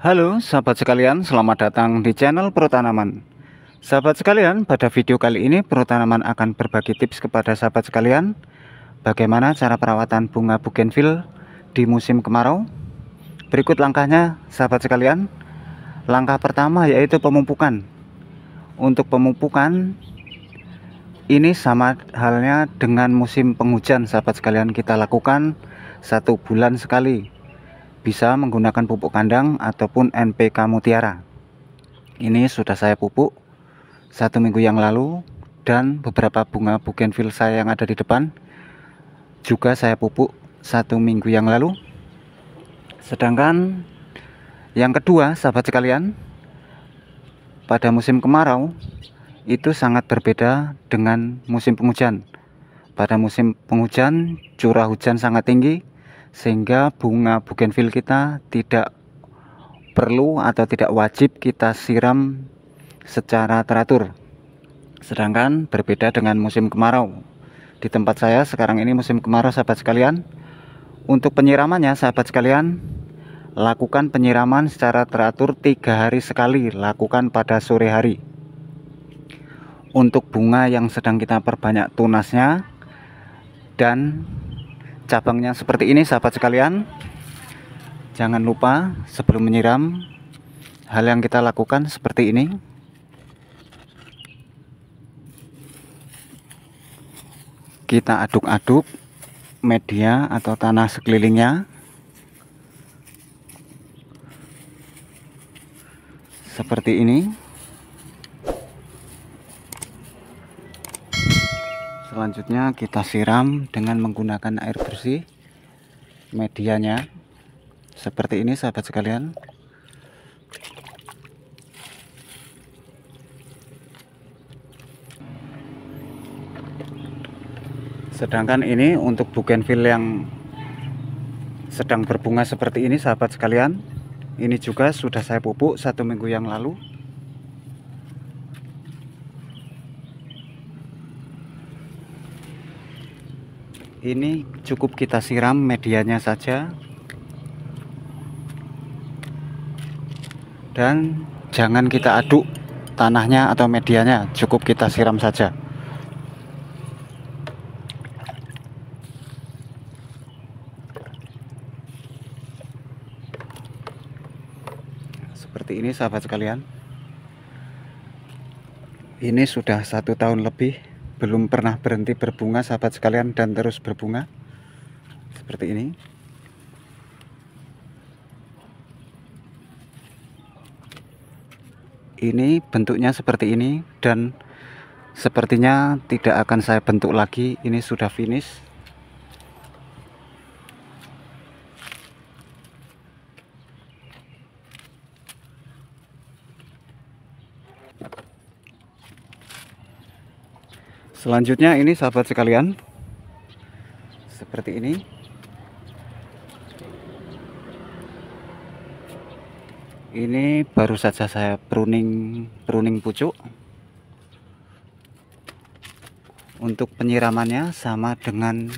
Halo sahabat sekalian, selamat datang di channel Tanaman. Sahabat sekalian, pada video kali ini Tanaman akan berbagi tips kepada sahabat sekalian bagaimana cara perawatan bunga bougainville di musim kemarau. Berikut langkahnya sahabat sekalian. Langkah pertama yaitu pemupukan. Untuk pemupukan ini sama halnya dengan musim penghujan sahabat sekalian kita lakukan satu bulan sekali bisa menggunakan pupuk kandang ataupun NPK mutiara ini sudah saya pupuk satu minggu yang lalu dan beberapa bunga bougainville saya yang ada di depan juga saya pupuk satu minggu yang lalu sedangkan yang kedua sahabat sekalian pada musim kemarau itu sangat berbeda dengan musim penghujan pada musim penghujan curah hujan sangat tinggi sehingga bunga bougainville kita tidak perlu atau tidak wajib kita siram secara teratur. Sedangkan berbeda dengan musim kemarau. Di tempat saya sekarang ini musim kemarau sahabat sekalian. Untuk penyiramannya sahabat sekalian, lakukan penyiraman secara teratur tiga hari sekali, lakukan pada sore hari. Untuk bunga yang sedang kita perbanyak tunasnya dan cabangnya seperti ini sahabat sekalian jangan lupa sebelum menyiram hal yang kita lakukan seperti ini kita aduk-aduk media atau tanah sekelilingnya seperti ini selanjutnya kita siram dengan menggunakan air bersih medianya seperti ini sahabat sekalian sedangkan ini untuk bougainville yang sedang berbunga seperti ini sahabat sekalian ini juga sudah saya pupuk satu minggu yang lalu ini cukup kita siram medianya saja dan jangan kita aduk tanahnya atau medianya cukup kita siram saja seperti ini sahabat sekalian ini sudah satu tahun lebih belum pernah berhenti berbunga sahabat sekalian dan terus berbunga seperti ini ini bentuknya seperti ini dan sepertinya tidak akan saya bentuk lagi ini sudah finish Selanjutnya ini sahabat sekalian seperti ini. Ini baru saja saya pruning pruning pucuk. Untuk penyiramannya sama dengan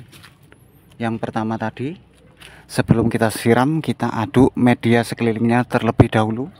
yang pertama tadi. Sebelum kita siram, kita aduk media sekelilingnya terlebih dahulu.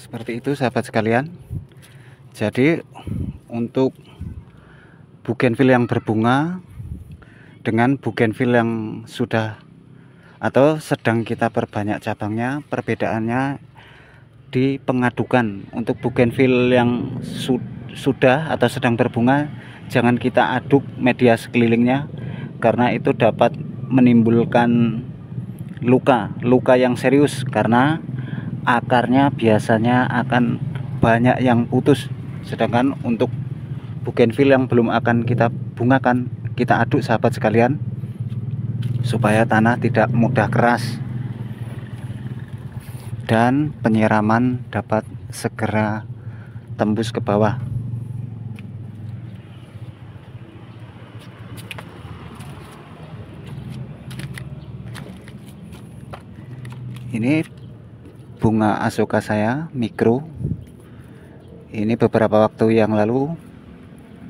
seperti itu sahabat sekalian jadi untuk bugenvil yang berbunga dengan bugenvil yang sudah atau sedang kita perbanyak cabangnya perbedaannya di pengadukan untuk bugenvil yang su sudah atau sedang berbunga jangan kita aduk media sekelilingnya karena itu dapat menimbulkan luka luka yang serius karena akarnya biasanya akan banyak yang putus sedangkan untuk bougainville yang belum akan kita bungakan kita aduk sahabat sekalian supaya tanah tidak mudah keras dan penyiraman dapat segera tembus ke bawah ini bunga asoka saya mikro ini beberapa waktu yang lalu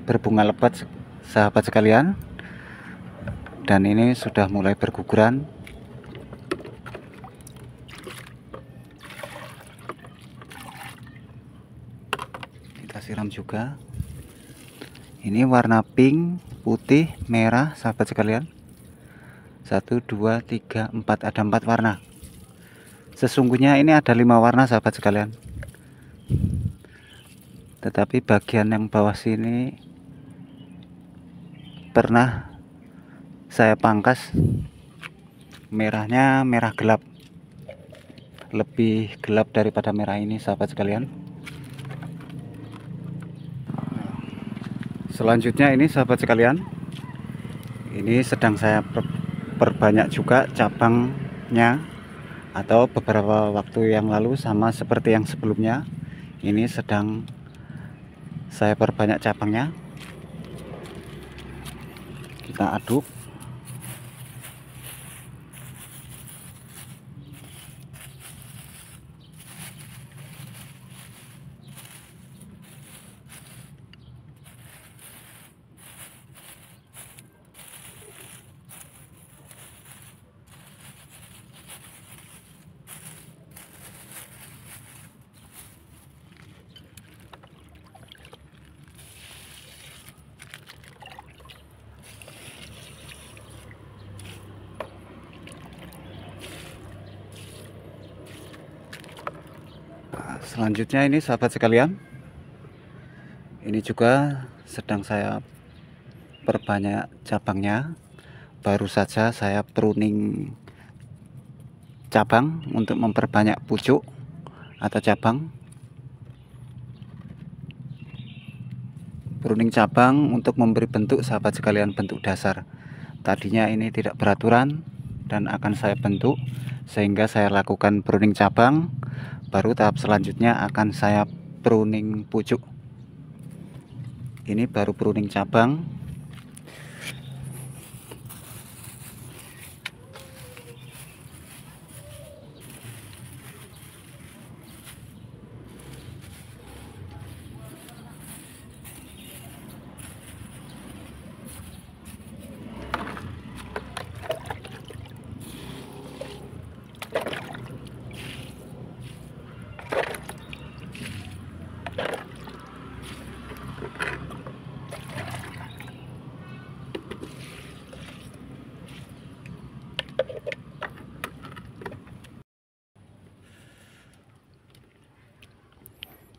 berbunga lebat sahabat sekalian dan ini sudah mulai berguguran kita siram juga ini warna pink putih merah sahabat sekalian satu dua tiga empat ada empat warna sesungguhnya ini ada lima warna sahabat sekalian tetapi bagian yang bawah sini pernah saya pangkas merahnya merah gelap lebih gelap daripada merah ini sahabat sekalian selanjutnya ini sahabat sekalian ini sedang saya perbanyak juga cabangnya atau beberapa waktu yang lalu sama seperti yang sebelumnya ini sedang saya perbanyak cabangnya kita aduk selanjutnya ini sahabat sekalian ini juga sedang saya perbanyak cabangnya baru saja saya pruning cabang untuk memperbanyak pucuk atau cabang pruning cabang untuk memberi bentuk sahabat sekalian bentuk dasar tadinya ini tidak beraturan dan akan saya bentuk sehingga saya lakukan pruning cabang baru tahap selanjutnya akan saya pruning pucuk ini baru pruning cabang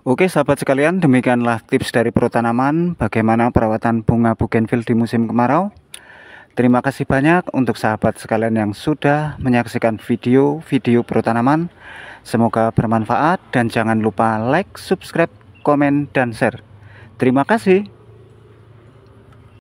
Oke sahabat sekalian demikianlah tips dari Pro Tanaman bagaimana perawatan bunga bougainville di musim kemarau. Terima kasih banyak untuk sahabat sekalian yang sudah menyaksikan video-video Pro Tanaman. Semoga bermanfaat dan jangan lupa like, subscribe, komen, dan share. Terima kasih.